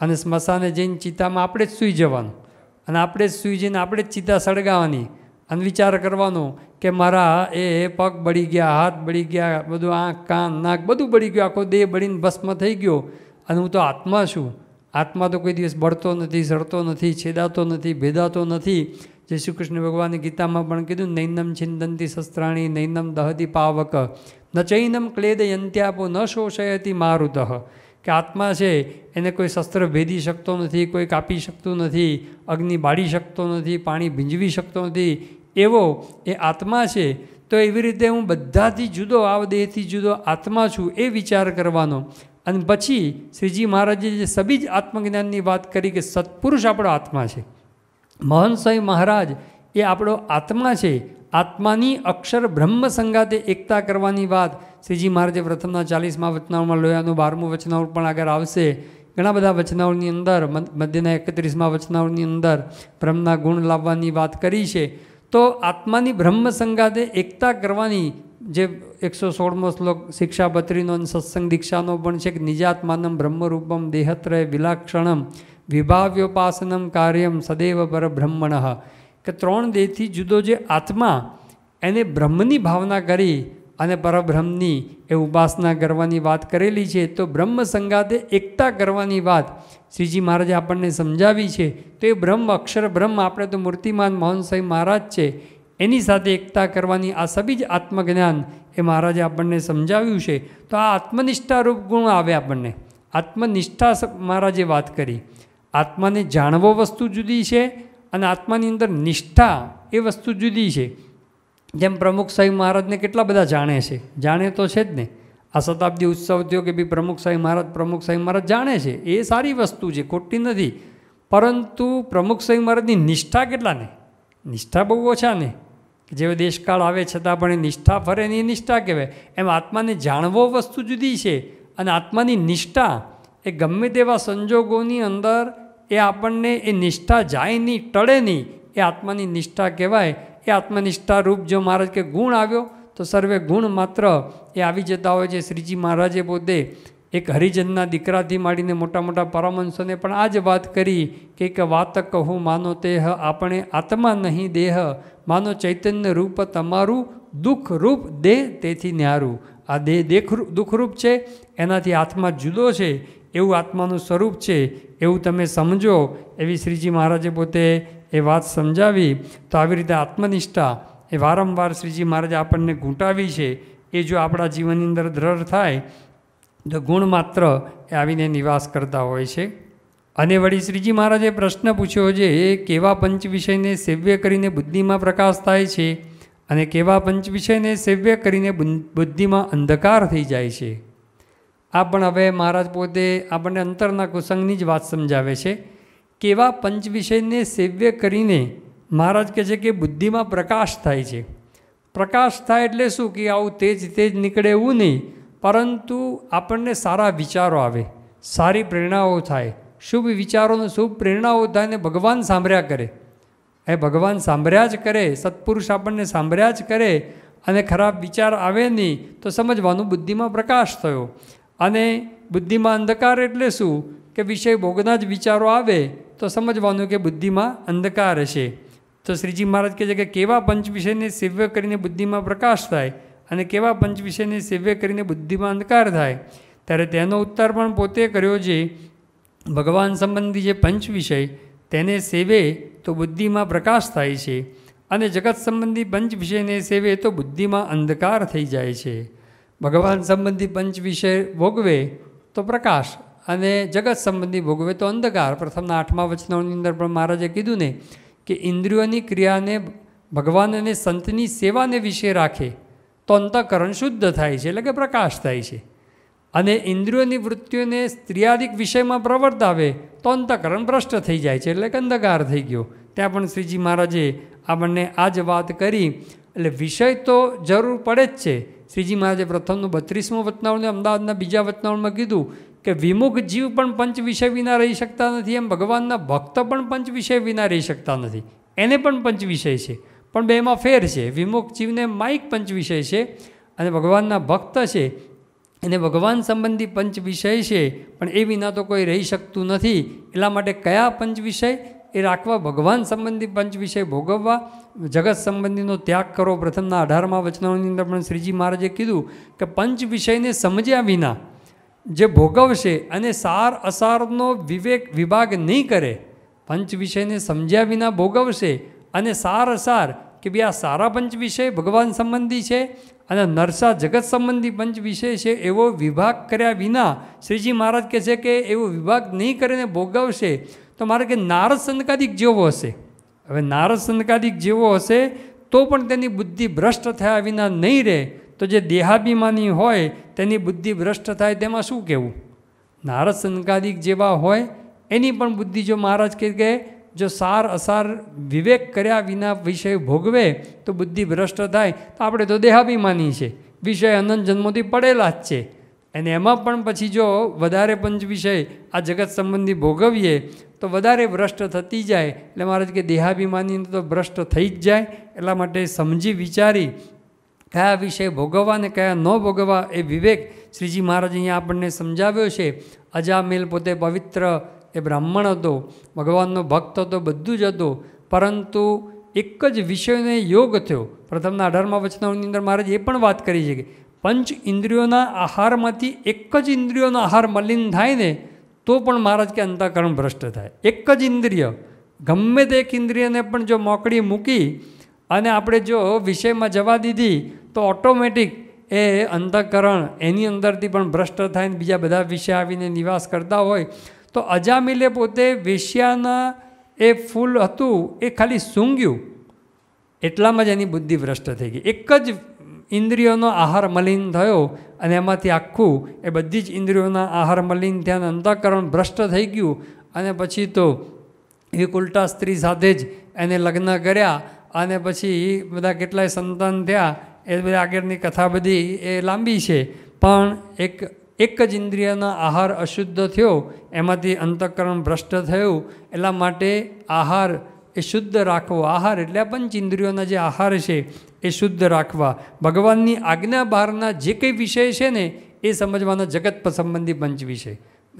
અને સ્મશાને જઈને ચિતામાં આપણે જ સૂઈ જવાનું અને આપણે જ સૂઈ જઈને આપણે જ ચિતા સળગાવવાની અને વિચાર કરવાનો કે મારા એ પગ બળી ગયા હાથ બળી ગયા બધું આંખ કાન નાક બધું બળી ગયું આખો દેહ બળીને ભસ્મ થઈ ગયો અને હું તો આત્મા છું આત્મા તો કોઈ દિવસ બળતો નથી સડતો નથી છેદાતો નથી ભેદાતો નથી જે શ્રી કૃષ્ણ ગીતામાં પણ કીધું નૈનમ છિંદંતી શસ્ત્રાણી નૈનમ દહતી પાવક ન ચૈનમ ક્લેદયંત્યાપો ન શોષયતી મારુતઃ કે આત્મા છે એને કોઈ શસ્ત્ર ભેદી શકતો નથી કોઈ કાપી શકતું નથી અગ્નિ બાળી શકતો નથી પાણી ભીંજવી શકતો નથી એવો એ આત્મા છે તો એવી રીતે હું બધાથી જુદો આ દેહથી જુદો આત્મા છું એ વિચાર કરવાનો અને પછી શ્રીજી મહારાજે જે સબીજ આત્મજ્ઞાનની વાત કરી કે સત્પુરુષ આપણો આત્મા છે મોહન સાંઈ મહારાજ એ આપણો આત્મા છે આત્માની અક્ષર બ્રહ્મ સંગાતે એકતા કરવાની વાત શ્રીજી મહારાજે પ્રથમના ચાલીસમાં વચનાઓમાં લોયાનું બારમું વચનાવળ પણ આગળ આવશે ઘણા બધા વચનાઓની અંદર મધ્યના એકત્રીસમાં વચનાઓની અંદર બ્રહ્મના ગુણ લાવવાની વાત કરી છે તો આત્માની બ્રહ્મ સંગાતે એકતા કરવાની જે એકસો સોળમો શ્લોક શિક્ષા બત્રીનો અને સત્સંગ દીક્ષાનો પણ છે કે નિજાત્માનમ બ્રહ્મરૂપમ દેહત્રય વિલાક્ષણમ વિભાવ્યોપાસનમ કાર્યમ સદૈવ પર બ્રહ્મણ કે ત્રણ દેહથી જુદો જે આત્મા એને બ્રહ્મની ભાવના કરી અને પરબ્રહ્મની એ ઉપાસના કરવાની વાત કરેલી છે તો બ્રહ્મ સંગાતે એકતા કરવાની વાત શ્રીજી મહારાજે આપણને સમજાવી છે તો એ બ્રહ્મ અક્ષર બ્રહ્મ આપણે તો મૂર્તિમાન મોહનસાઈ મહારાજ છે એની સાથે એકતા કરવાની આ સભી જ આત્મજ્ઞાન એ મહારાજે આપણને સમજાવ્યું છે તો આ આત્મનિષ્ઠારૂપ ગુણ આવે આપણને આત્મનિષ્ઠા મહારાજે વાત કરી આત્માને જાણવો વસ્તુ જુદી છે અને આત્માની અંદર નિષ્ઠા એ વસ્તુ જુદી છે જેમ પ્રમુખ સાહેબ મહારાજને કેટલા બધા જાણે છે જાણે તો છે જ ને આ શતાબ્દી ઉત્સવ થયો કે ભાઈ પ્રમુખ સાહેબ મહારાજ પ્રમુખ સાહેબ મહારાજ જાણે છે એ સારી વસ્તુ છે ખોટી નથી પરંતુ પ્રમુખ સાહેબ મહારાજની નિષ્ઠા કેટલા ને નિષ્ઠા બહુ ઓછા ને જેવો દેશકાળ આવે છતાં પણ એ નિષ્ઠા ફરે ને એ નિષ્ઠા કહેવાય એમ આત્માને જાણવો વસ્તુ જુદી છે અને આત્માની નિષ્ઠા એ ગમે તેવા સંજોગોની અંદર એ આપણને એ નિષ્ઠા જાય નહીં ટળે નહીં એ આત્માની નિષ્ઠા કહેવાય એ આત્મનિષ્ઠા રૂપ જો મહારાજ કે ગુણ આવ્યો તો સર્વે ગુણ માત્ર એ આવી જતા હોય છે શ્રીજી મહારાજે પોતે એક હરિજનના દીકરાથી માંડીને મોટા મોટા પરામંશોને પણ આ જ વાત કરી કે એક વાત કહું માનો તેહ આપણે આત્મા નહીં દેહ માનો ચૈતન્ય રૂપ તમારું દુઃખરૂપ દેહ તેથી ન્યારું આ દેહ દેખરૂપ દુઃખરૂપ છે એનાથી આત્મા જુદો છે એવું આત્માનું સ્વરૂપ છે એવું તમે સમજો એવી શ્રીજી મહારાજે પોતે એ વાત સમજાવી તો આવી રીતે આત્મનિષ્ઠા એ વારંવાર શ્રીજી મહારાજ આપણને ઘૂંટાવી છે એ જો આપણા જીવનની અંદર દ્રઢ થાય તો ગુણ માત્ર એ આવીને નિવાસ કરતા હોય છે અને વળી શ્રીજી મહારાજે પ્રશ્ન પૂછ્યો છે એ કેવા પંચ વિષયને સેવ્ય કરીને બુદ્ધિમાં પ્રકાશ થાય છે અને કેવા પંચ વિષયને સેવ્ય કરીને બુદ્ધિમાં અંધકાર થઈ જાય છે આ પણ હવે મહારાજ પોતે આપણને અંતરના કુસંગની જ વાત સમજાવે છે કેવા પંચ વિષયને સેવ્ય કરીને મહારાજ કહે છે કે બુદ્ધિમાં પ્રકાશ થાય છે પ્રકાશ થાય એટલે શું કે આવું તેજ તેજ નીકળે એવું નહીં પરંતુ આપણને સારા વિચારો આવે સારી પ્રેરણાઓ થાય શુભ વિચારોને શુભ પ્રેરણાઓ થાય ને ભગવાન સાંભળ્યા કરે એ ભગવાન સાંભળ્યા જ કરે સત્પુરુષ આપણને સાંભળ્યા જ કરે અને ખરાબ વિચાર આવે નહીં તો સમજવાનું બુદ્ધિમાં પ્રકાશ થયો અને બુદ્ધિમાં અંધકાર એટલે શું કે વિષય ભોગના જ વિચારો આવે તો સમજવાનું કે બુદ્ધિમાં અંધકાર હશે તો શ્રીજી મહારાજ કહે છે કે કેવા પંચ વિષયને સેવ્ય કરીને બુદ્ધિમાં પ્રકાશ થાય અને કેવા પંચ વિષયને સેવ્ય કરીને બુદ્ધિમાં અંધકાર થાય ત્યારે તેનો ઉત્તર પણ પોતે કર્યો છે ભગવાન સંબંધી જે પંચ વિષય તેને સેવે તો બુદ્ધિમાં પ્રકાશ થાય છે અને જગત સંબંધી પંચ વિષયને સેવે તો બુદ્ધિમાં અંધકાર થઈ જાય છે ભગવાન સંબંધી પંચ વિષય ભોગવે તો પ્રકાશ અને જગત સંબંધી ભોગવે તો અંધકાર પ્રથમના આઠમા વચનોની અંદર પણ મહારાજે કીધું ને કે ઇન્દ્રિયોની ક્રિયાને ભગવાન અને સંતની સેવાને વિશે રાખે તો અંતઃકરણ શુદ્ધ થાય છે એટલે કે પ્રકાશ થાય છે અને ઇન્દ્રિયોની વૃત્તિઓને સ્ત્રીયાદિક વિષયમાં પ્રવર્તાવે તો અંતઃકરણ ભ્રષ્ટ થઈ જાય છે એટલે કે અંધકાર થઈ ગયો ત્યાં પણ શ્રીજી મહારાજે આપણને આ જ વાત કરી એટલે વિષય તો જરૂર પડે જ છે શ્રીજી મહારાજે પ્રથમનું બત્રીસમું વતનાવળને અમદાવાદના બીજા વતનાવળમાં કીધું કે વિમુખ જીવ પણ પંચ વિષય વિના રહી શકતા નથી એમ ભગવાનના ભક્ત પણ પંચ વિષય વિના રહી શકતા નથી એને પણ પંચ વિષય છે પણ બેમાં ફેર છે વિમુખ જીવને માઇક પંચ વિષય છે અને ભગવાનના ભક્ત છે એને ભગવાન સંબંધી પંચ વિષય છે પણ એ વિના તો કોઈ રહી શકતું નથી એટલા માટે કયા પંચ વિષય એ રાખવા ભગવાન સંબંધી પંચ વિષય ભોગવવા જગત સંબંધીનો ત્યાગ કરો પ્રથમના અઢારમાં વચનાઓની અંદર પણ શ્રીજી મહારાજે કીધું કે પંચ વિષયને સમજ્યા વિના જે ભોગવશે અને સાર અસારનો વિવેક વિભાગ નહીં કરે પંચ વિષયને સમજ્યા વિના ભોગવશે અને સાર અસાર કે ભાઈ આ સારા પંચ વિષય ભગવાન સંબંધી છે અને નરસા જગત સંબંધી પંચ વિષય છે એવો વિભાગ કર્યા વિના શ્રીજી મહારાજ કહે છે કે એવો વિભાગ નહીં કરીને ભોગવશે તો મારે કે નારદ સંદકાદિક જેવો હશે હવે નારદ સંદકાદિક જેવો હશે તો પણ તેની બુદ્ધિ ભ્રષ્ટ થયા વિના નહીં રહે તો જે દેહાભિમાની હોય તેની બુદ્ધિ ભ્રષ્ટ થાય તેમાં શું કહેવું નારદ સંકાદિક જેવા હોય એની પણ બુદ્ધિ જો મહારાજ કહે કે જો સાર અસાર વિવેક કર્યા વિના વિષય ભોગવે તો બુદ્ધિ ભ્રષ્ટ થાય તો આપણે તો દેહાભિમાની છે વિષય અનંત જન્મોથી પડેલા જ છે અને એમાં પણ પછી જો વધારે પંચ વિષય આ જગત સંબંધી ભોગવીએ તો વધારે ભ્રષ્ટ થતી જાય એટલે મહારાજ કે દેહાભિમાની તો ભ્રષ્ટ થઈ જ જાય એટલા માટે સમજી વિચારી કયા વિષય ભોગવવા ને કયા ન ભોગવવા એ વિવેક શ્રીજી મહારાજ અહીંયા આપણને સમજાવ્યો છે અજામેલ પોતે પવિત્ર એ બ્રાહ્મણ હતો ભગવાનનો ભક્ત હતો બધું જ હતો પરંતુ એક જ વિષયને યોગ થયો પ્રથમના અઢારમા વચનાઓની અંદર મહારાજ એ પણ વાત કરી છે કે પંચ ઇન્દ્રિયોના આહારમાંથી એક જ ઇન્દ્રિયોનો આહાર મલિન થાય ને તો પણ મહારાજ કે અંતઃકરણ ભ્રષ્ટ થાય એક જ ઇન્દ્રિય ગમે તે એક ઇન્દ્રિયને પણ જો મોકળી મૂકી અને આપણે જો વિષયમાં જવા દીધી તો ઓટોમેટિક એ અંતઃકરણ એની અંદરથી પણ ભ્રષ્ટ થઈને બીજા બધા વિષય આવીને નિવાસ કરતા હોય તો અજામિલે પોતે વેશ્યાના એ ફૂલ હતું એ ખાલી સૂંઘ્યું એટલામાં જ એની બુદ્ધિ ભ્રષ્ટ થઈ ગઈ એક જ ઇન્દ્રિયોનો આહાર મલિન થયો અને એમાંથી આખું એ બધી જ ઇન્દ્રિયોના આહાર મલિન થયા અંતઃકરણ ભ્રષ્ટ થઈ ગયું અને પછી તો એ ઉલટા સ્ત્રી સાથે જ એને લગ્ન કર્યા અને પછી એ બધા કેટલાય સંતાન થયા એ બધી આગળની કથા બધી એ લાંબી છે પણ એક એક જ ઇન્દ્રિયનો આહાર અશુદ્ધ થયો એમાંથી અંતઃકરણ ભ્રષ્ટ થયું એટલા માટે આહાર એ શુદ્ધ રાખવો આહાર એટલે આ પંચ ઇન્દ્રિયોના જે આહાર છે એ શુદ્ધ રાખવા ભગવાનની આજ્ઞા બહારના જે કંઈ વિષય છે ને એ સમજવાનો જગત સંબંધી પંચ વિષય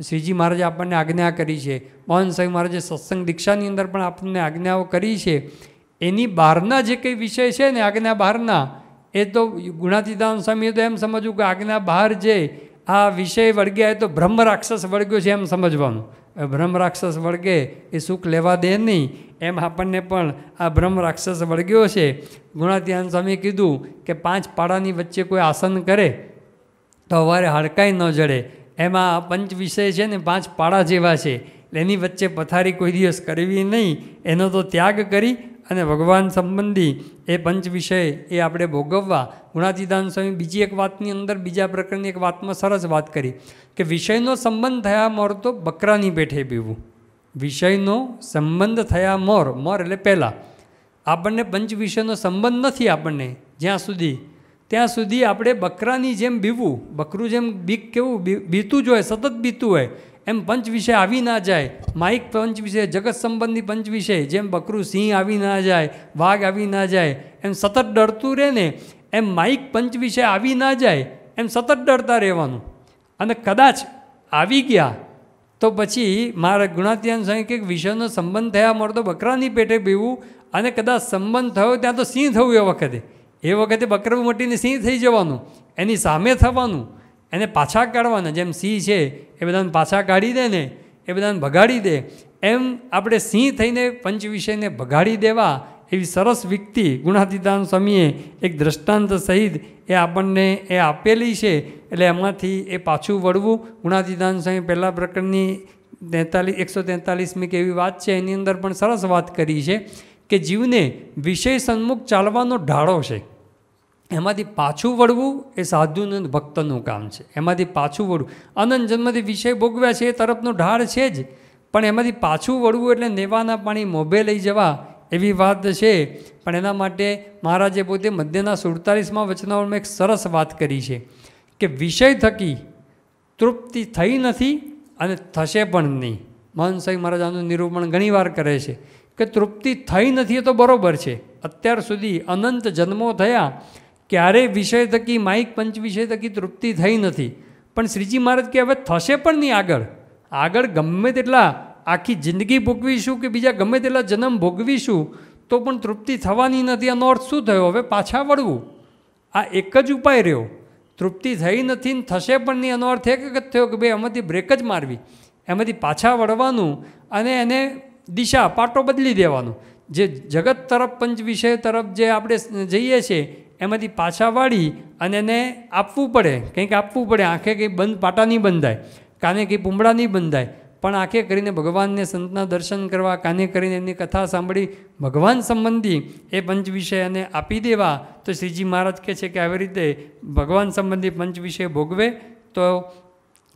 શ્રીજી મહારાજે આપણને આજ્ઞા કરી છે મોહન સાંઈ મહારાજે સત્સંગ દીક્ષાની અંદર પણ આપણને આજ્ઞાઓ કરી છે એની બહારના જે કંઈ વિષય છે ને આજ્ઞા બહારના એ તો ગુણાતીતાન સ્વામીએ તો એમ સમજવું કે આજ્ઞા બહાર જે આ વિષય વળગે તો બ્રહ્મ રાક્ષસ વળગ્યો છે એમ સમજવાનું બ્રહ્મ રાક્ષસ વળગે એ સુખ લેવા દે નહીં એમ આપણને પણ આ બ્રહ્મ રાક્ષસ વળગ્યો છે ગુણાધ્યાન સ્વામીએ કીધું કે પાંચ પાડાની વચ્ચે કોઈ આસન કરે તો અવારે હડકાઈ ન જડે એમાં પંચ વિષય છે ને પાંચ પાડા જેવા છે એની વચ્ચે પથારી કોઈ દિવસ કરવી નહીં એનો તો ત્યાગ કરી અને ભગવાન સંબંધી એ પંચ વિષય એ આપણે ભોગવવા ગુણાતીદાન સ્વામી બીજી એક વાતની અંદર બીજા પ્રકરણની એક વાતમાં સરસ વાત કરી કે વિષયનો સંબંધ થયા મોર તો બકરાની પેઠે પીવું વિષયનો સંબંધ થયા મોર મોર એટલે પહેલાં આપણને પંચ વિષયનો સંબંધ નથી આપણને જ્યાં સુધી ત્યાં સુધી આપણે બકરાની જેમ બીવું બકરું જેમ બીક કેવું બીતું જ હોય સતત બીતું હોય એમ પંચ વિષય આવી ના જાય માઇક પંચ વિષય જગત સંબંધી પંચ વિષય જેમ બકરું સિંહ આવી ના જાય વાઘ આવી ના જાય એમ સતત ડરતું રહે ને એમ માઇક પંચ વિષય આવી ના જાય એમ સતત ડરતા રહેવાનું અને કદાચ આવી ગયા તો પછી મારા ગુણાત્યાન સંઘ કે વિષયનો સંબંધ થયા મળતો બકરાની પેટે બેવું અને કદાચ સંબંધ થયો ત્યાં તો સિંહ થવું એ વખતે એ વખતે બકરું મટીને સિંહ થઈ જવાનું એની સામે થવાનું એને પાછા કાઢવાના જેમ સિંહ છે એ બધાને પાછા કાઢી દે ને એ બધાને ભગાડી દે એમ આપણે સિંહ થઈને પંચ વિષયને ભગાડી દેવા એવી સરસ વ્યક્તિ ગુણાતીતાન સ્વામીએ એક દ્રષ્ટાંત સહિત એ આપણને એ આપેલી છે એટલે એમાંથી એ પાછું વળવું ગુણાતીતાન સ્વામી પહેલાં પ્રકરણની તેતાલીસ એકસો તેતાલીસમી કે એવી વાત છે એની અંદર પણ સરસ વાત કરી છે કે જીવને વિષય સન્મુખ ચાલવાનો ઢાળો છે એમાંથી પાછું વળવું એ સાધુનું ભક્તનું કામ છે એમાંથી પાછું વળવું અનંત જન્મથી વિષય ભોગવ્યા છે એ તરફનો ઢાળ છે જ પણ એમાંથી પાછું વળવું એટલે નેવાના પાણી મોભે લઈ જવા એવી વાત છે પણ એના માટે મહારાજે પોતે મધ્યના સુડતાલીસમાં વચનાઓમાં એક સરસ વાત કરી છે કે વિષય થકી તૃપ્તિ થઈ નથી અને થશે પણ નહીં મહન મહારાજાનું નિરૂપણ ઘણીવાર કરે છે કે તૃપ્તિ થઈ નથી એ તો બરાબર છે અત્યાર સુધી અનંત જન્મો થયા ક્યારેય વિષય થકી માઇક પંચ વિષય થકી તૃપ્તિ થઈ નથી પણ શ્રીજી મહારાજ કે હવે થશે પણ નહીં આગળ આગળ ગમે તેટલા આખી જિંદગી ભોગવીશું કે બીજા ગમે તેટલા જન્મ ભોગવીશું તો પણ તૃપ્તિ થવાની નથી આનો અર્થ શું થયો હવે પાછા વળવું આ એક જ ઉપાય રહ્યો તૃપ્તિ થઈ નથી ને થશે પણ નહીં એનો અર્થ એક જ થયો કે ભાઈ એમાંથી બ્રેક જ મારવી એમાંથી પાછા વળવાનું અને એને દિશા પાટો બદલી દેવાનો જે જગત તરફ પંચ વિષય તરફ જે આપણે જઈએ છીએ એમાંથી પાછા વાળી અને એને આપવું પડે કંઈક આપવું પડે આંખે કંઈ બંધ પાટા નહીં બંધાય કાને કંઈ પૂંબળા નહીં બંધાય પણ આંખે કરીને ભગવાનને સંતના દર્શન કરવા કાને કરીને એની કથા સાંભળી ભગવાન સંબંધી એ પંચ વિષયને આપી દેવા તો શ્રીજી મહારાજ કહે છે કે આવી રીતે ભગવાન સંબંધી પંચ વિષય ભોગવે તો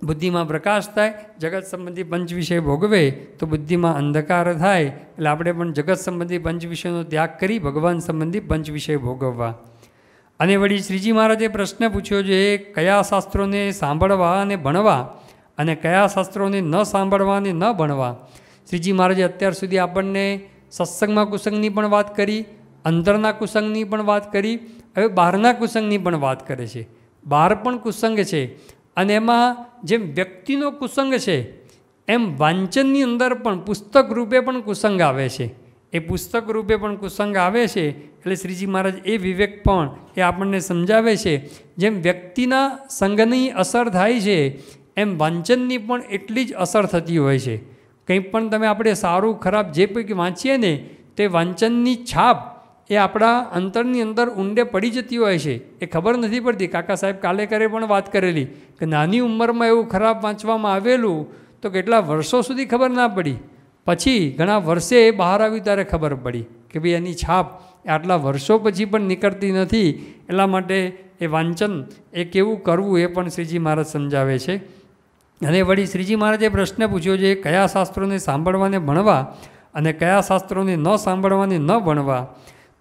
બુદ્ધિમાં પ્રકાશ થાય જગત સંબંધી પંચ વિષય ભોગવે તો બુદ્ધિમાં અંધકાર થાય એટલે આપણે પણ જગત સંબંધી પંચ વિષયનો ત્યાગ કરી ભગવાન સંબંધી પંચ વિષય ભોગવવા અને વળી શ્રીજી મહારાજે પ્રશ્ન પૂછ્યો છે કયા શાસ્ત્રોને સાંભળવા અને ભણવા અને કયા શાસ્ત્રોને ન સાંભળવા અને ન ભણવા શ્રીજી મહારાજે અત્યાર સુધી આપણને સત્સંગમાં કુસંગની પણ વાત કરી અંદરના કુસંગની પણ વાત કરી હવે બહારના કુસંગની પણ વાત કરે છે બહાર પણ કુસંગ છે અને એમાં જેમ વ્યક્તિનો કુસંગ છે એમ વાંચનની અંદર પણ પુસ્તક રૂપે પણ કુસંગ આવે છે એ પુસ્તક રૂપે પણ કુસંગ આવે છે એટલે શ્રીજી મહારાજ એ વિવેક પણ એ આપણને સમજાવે છે જેમ વ્યક્તિના સંઘની અસર થાય છે એમ વાંચનની પણ એટલી જ અસર થતી હોય છે કંઈ પણ તમે આપણે સારું ખરાબ જે પૈકી વાંચીએ ને તે વાંચનની છાપ એ આપણા અંતરની અંદર ઊંડે પડી જતી હોય છે એ ખબર નથી પડતી કાકા સાહેબ કાલેકરે પણ વાત કરેલી કે નાની ઉંમરમાં એવું ખરાબ વાંચવામાં આવેલું તો કેટલા વર્ષો સુધી ખબર ના પડી પછી ઘણા વર્ષે એ બહાર આવ્યું ત્યારે ખબર પડી કે ભાઈ એની છાપ આટલા વર્ષો પછી પણ નીકળતી નથી એટલા માટે એ વાંચન એ કેવું કરવું એ પણ શ્રીજી મહારાજ સમજાવે છે અને વળી શ્રીજી મહારાજે પ્રશ્ન પૂછ્યો છે કયા શાસ્ત્રોને સાંભળવાને ભણવા અને કયા શાસ્ત્રોને ન સાંભળવાને ન ભણવા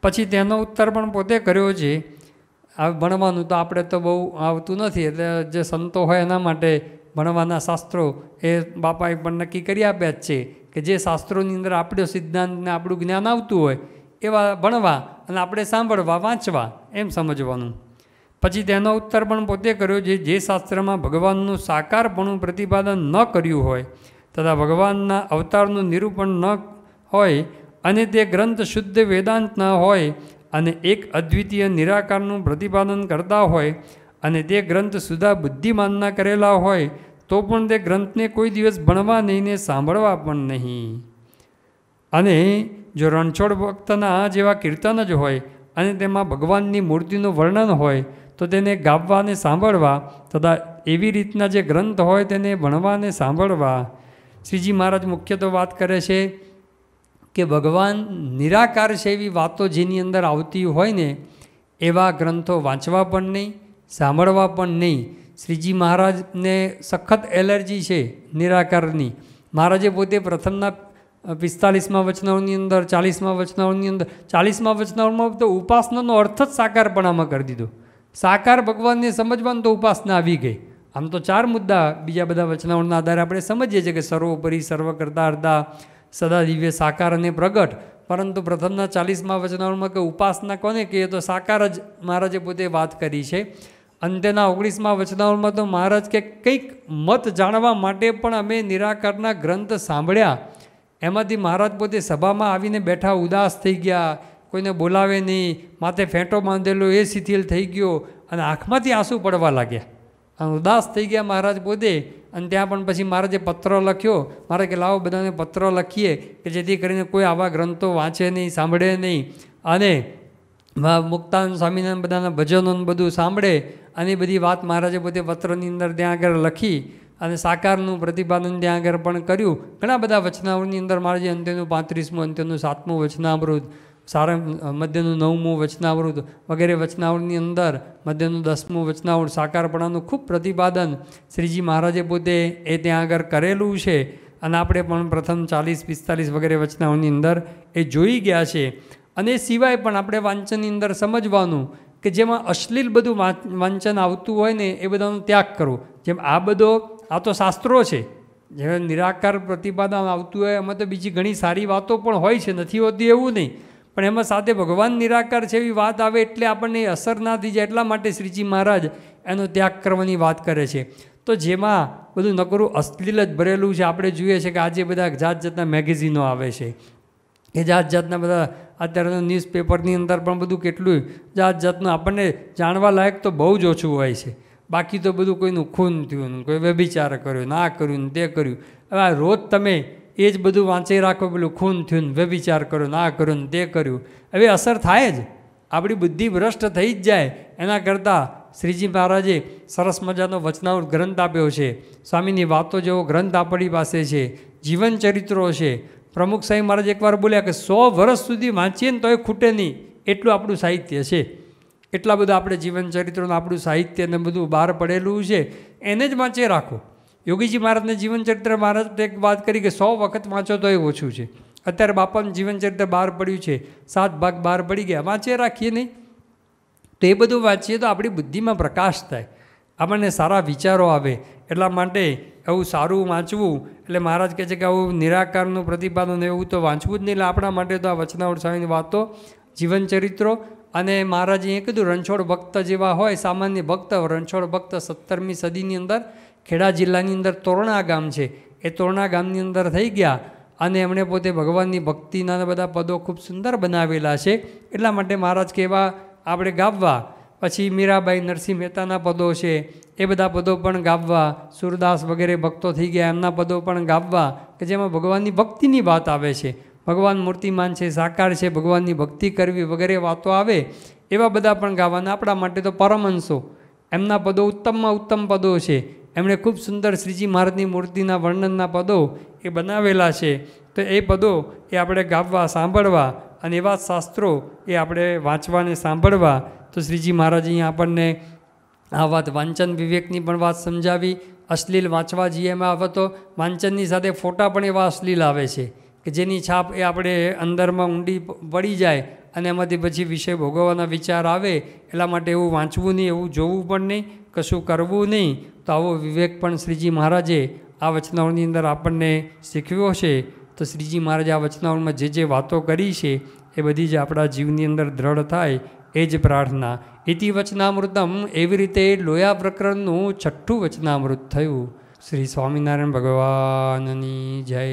પછી તેનો ઉત્તર પણ પોતે કર્યો છે આ ભણવાનું તો આપણે તો બહુ આવતું નથી એટલે જે સંતો હોય એના માટે ભણવાના શાસ્ત્રો એ બાપાએ પણ નક્કી કરી આપ્યા જ છે કે જે શાસ્ત્રોની અંદર આપણો સિદ્ધાંતને આપણું જ્ઞાન આવતું હોય એવા ભણવા અને આપણે સાંભળવા વાંચવા એમ સમજવાનું પછી તેનો ઉત્તર પણ પોતે કર્યો જે જે શાસ્ત્રમાં ભગવાનનું સાકારપણું પ્રતિપાદન ન કર્યું હોય તથા ભગવાનના અવતારનું નિરૂપણ ન હોય અને તે ગ્રંથ શુદ્ધ વેદાંત ન હોય અને એક અદ્વિતીય નિરાકારનું પ્રતિપાદન કરતા હોય અને તે ગ્રંથ સુધા બુદ્ધિમાનના કરેલા હોય તો પણ તે ગ્રંથને કોઈ દિવસ ભણવા નહીં ને સાંભળવા પણ નહીં અને જો રણછોડ ભક્તના જેવા કીર્તન જ હોય અને તેમાં ભગવાનની મૂર્તિનું વર્ણન હોય તો તેને ગાવા અને સાંભળવા તથા એવી રીતના જે ગ્રંથ હોય તેને ભણવા અને સાંભળવા શ્રીજી મહારાજ મુખ્ય તો વાત કરે છે કે ભગવાન નિરાકાર છે એવી વાતો જેની અંદર આવતી હોય ને એવા ગ્રંથો વાંચવા પણ નહીં સાંભળવા પણ નહીં શ્રીજી મહારાજને સખત એલર્જી છે નિરાકારની મહારાજે પોતે પ્રથમના પિસ્તાલીસમાં વચનાઓની અંદર ચાલીસમાં વચનાઓની અંદર ચાલીસમાં વચનાઓમાં તો ઉપાસનાનો અર્થ જ સાકારપણામાં કરી દીધો સાકાર ભગવાનને સમજવાનું તો ઉપાસના આવી ગઈ આમ તો ચાર મુદ્દા બીજા બધા વચનાઓના આધારે આપણે સમજીએ છીએ કે સર્વોપરી સર્વ કરતા અર્ધા સદા દિવ્ય સાકાર અને પ્રગટ પરંતુ પ્રથમના ચાલીસમાં વચનાઓમાં કે ઉપાસના કોને કહીએ તો સાકાર જ મહારાજે પોતે વાત કરી છે અંતેના ઓગણીસમાં વચનાઓમાં તો મહારાજ કે કંઈક મત જાણવા માટે પણ અમે નિરાકારના ગ્રંથ સાંભળ્યા એમાંથી મહારાજ પોતે સભામાં આવીને બેઠા ઉદાસ થઈ ગયા કોઈને બોલાવે નહીં માથે ફેંટો બાંધેલો એ શિથિલ થઈ ગયો અને આંખમાંથી આંસુ પડવા લાગ્યા અને ઉદાસ થઈ ગયા મહારાજ પોતે અને ત્યાં પણ પછી મહારાજે પત્ર લખ્યો મારે કે લાવો બધાને પત્ર લખીએ કે જેથી કરીને કોઈ આવા ગ્રંથો વાંચે નહીં સાંભળે નહીં અને મુક્તાન સ્વામિનારાયણ બધાના ભજનોને બધું સાંભળે અને બધી વાત મહારાજે પોતે પત્રની અંદર ત્યાં આગળ લખી અને સાકારનું પ્રતિપાદન ત્યાં આગળ પણ કર્યું ઘણા બધા વચનામૃતની અંદર મહારાજે અંત્યનું પાંત્રીસમું અંત્યનું સાતમું વચનામૃત સારા મધ્યનું નવમું વચનાવૃત વગેરે વચનાવૃતની અંદર મધ્યનું દસમું વચનાવૃત સાકારપણાનું ખૂબ પ્રતિપાદન શ્રીજી મહારાજે પોતે એ ત્યાં આગળ કરેલું છે અને આપણે પણ પ્રથમ ચાલીસ પિસ્તાલીસ વગેરે વચનાઓની અંદર એ જોઈ ગયા છે અને એ સિવાય પણ આપણે વાંચનની અંદર સમજવાનું કે જેમાં અશ્લીલ બધું વાંચન આવતું હોય ને એ બધાનો ત્યાગ કરવો જેમ આ બધો આ તો શાસ્ત્રો છે જેમ નિરાકાર પ્રતિપાદન આવતું હોય એમાં તો બીજી ઘણી સારી વાતો પણ હોય છે નથી હોતી એવું નહીં પણ એમાં સાથે ભગવાન નિરાકાર છે એવી વાત આવે એટલે આપણને અસર ના થઈ જાય એટલા માટે શ્રીજી મહારાજ એનો ત્યાગ કરવાની વાત કરે છે તો જેમાં બધું નકરું અશ્લીલ જ ભરેલું છે આપણે જોઈએ છે કે આજે બધા જાત જાતના મેગેઝિનો આવે છે કે જાત જાતના બધા અત્યારે ન્યૂઝપેપરની અંદર પણ બધું કેટલું જાત જાતનું આપણને જાણવા લાયક તો બહુ જ ઓછું હોય છે બાકી તો બધું કોઈનું ખૂન થયું કોઈ વ્યભિચાર કર્યો ના કર્યું ને તે કર્યું હવે આ રોજ તમે એ જ બધું વાંચી રાખો પેલું ખૂન થયું ને વ્યભિચાર કર્યો ના કર્યું ને તે કર્યું હવે અસર થાય જ આપણી બુદ્ધિ ભ્રષ્ટ થઈ જ જાય એના કરતાં શ્રીજી મહારાજે સરસ મજાનો વચનાવ ગ્રંથ આપ્યો છે સ્વામીની વાતો જેવો ગ્રંથ આપણી પાસે છે જીવન ચરિત્રો છે પ્રમુખ સાહેબ મહારાજ એકવાર બોલ્યા કે સો વર્ષ સુધી વાંચીએ ને તોય ખૂટે નહીં એટલું આપણું સાહિત્ય છે એટલા બધા આપણે જીવન ચરિત્રનું આપણું સાહિત્ય ને બધું બહાર પડેલું છે એને જ વાંચે રાખો યોગીજી મહારાજને જીવનચરિત્ર મહારાજ એક વાત કરી કે સો વખત વાંચો તોય ઓછું છે અત્યારે બાપાનું જીવનચરિત્ર બહાર પડ્યું છે સાત ભાગ બહાર પડી ગયા વાંચે રાખીએ નહીં તો એ બધું વાંચીએ તો આપણી બુદ્ધિમાં પ્રકાશ થાય આપણને સારા વિચારો આવે એટલા માટે એવું સારું વાંચવું એટલે મહારાજ કહે છે કે આવું નિરાકારનું પ્રતિપાદન એવું તો વાંચવું જ નહીં એટલે આપણા માટે તો આ વચનાવટ સ્વામીની વાતો જીવન ચરિત્રો અને મહારાજ એ કીધું રણછોડ ભક્ત જેવા હોય સામાન્ય ભક્ત રણછોડ ભક્ત સત્તરમી સદીની અંદર ખેડા જિલ્લાની અંદર તોરણા ગામ છે એ તોરણા ગામની અંદર થઈ ગયા અને એમણે પોતે ભગવાનની ભક્તિના બધા પદો ખૂબ સુંદર બનાવેલા છે એટલા માટે મહારાજ કહેવા આપણે ગાવવા પછી મીરાબાઈ નરસિંહ મહેતાના પદો છે એ બધા પદો પણ ગાવવા સુરદાસ વગેરે ભક્તો થઈ ગયા એમના પદો પણ ગાવવા કે જેમાં ભગવાનની ભક્તિની વાત આવે છે ભગવાન મૂર્તિમાન છે સાકાર છે ભગવાનની ભક્તિ કરવી વગેરે વાતો આવે એવા બધા પણ ગાવાના આપણા માટે તો પરમહંસો એમના પદો ઉત્તમમાં ઉત્તમ પદો છે એમણે ખૂબ સુંદર શ્રીજી મહારાજની મૂર્તિના વર્ણનના પદો એ બનાવેલા છે તો એ પદો એ આપણે ગાવવા સાંભળવા અને એવા શાસ્ત્રો એ આપણે વાંચવાને સાંભળવા તો શ્રીજી મહારાજ અહીંયા આપણને આ વાત વાંચન વિવેકની પણ વાત સમજાવી અશ્લીલ વાંચવા જઈએ એમાં આવે તો વાંચનની સાથે ફોટા પણ એવા અશ્લીલ આવે છે કે જેની છાપ એ આપણે અંદરમાં ઊંડી પડી જાય અને એમાંથી પછી વિષય ભોગવવાના વિચાર આવે એટલા માટે એવું વાંચવું નહીં એવું જોવું પણ નહીં કશું કરવું નહીં તો આવો વિવેક પણ શ્રીજી મહારાજે આ વચનાઓની અંદર આપણને શીખવ્યો છે તો શ્રીજી મહારાજે આ વચનાઓમાં જે જે વાતો કરી છે એ બધી જ આપણા જીવની અંદર દ્રઢ થાય એ જ પ્રાર્થના ઇતિ વચનામૃતમ એવી રીતે લોયા પ્રકરણનું છઠ્ઠું વચનામૃત થયું શ્રી સ્વામિનારાયણ ભગવાનની જય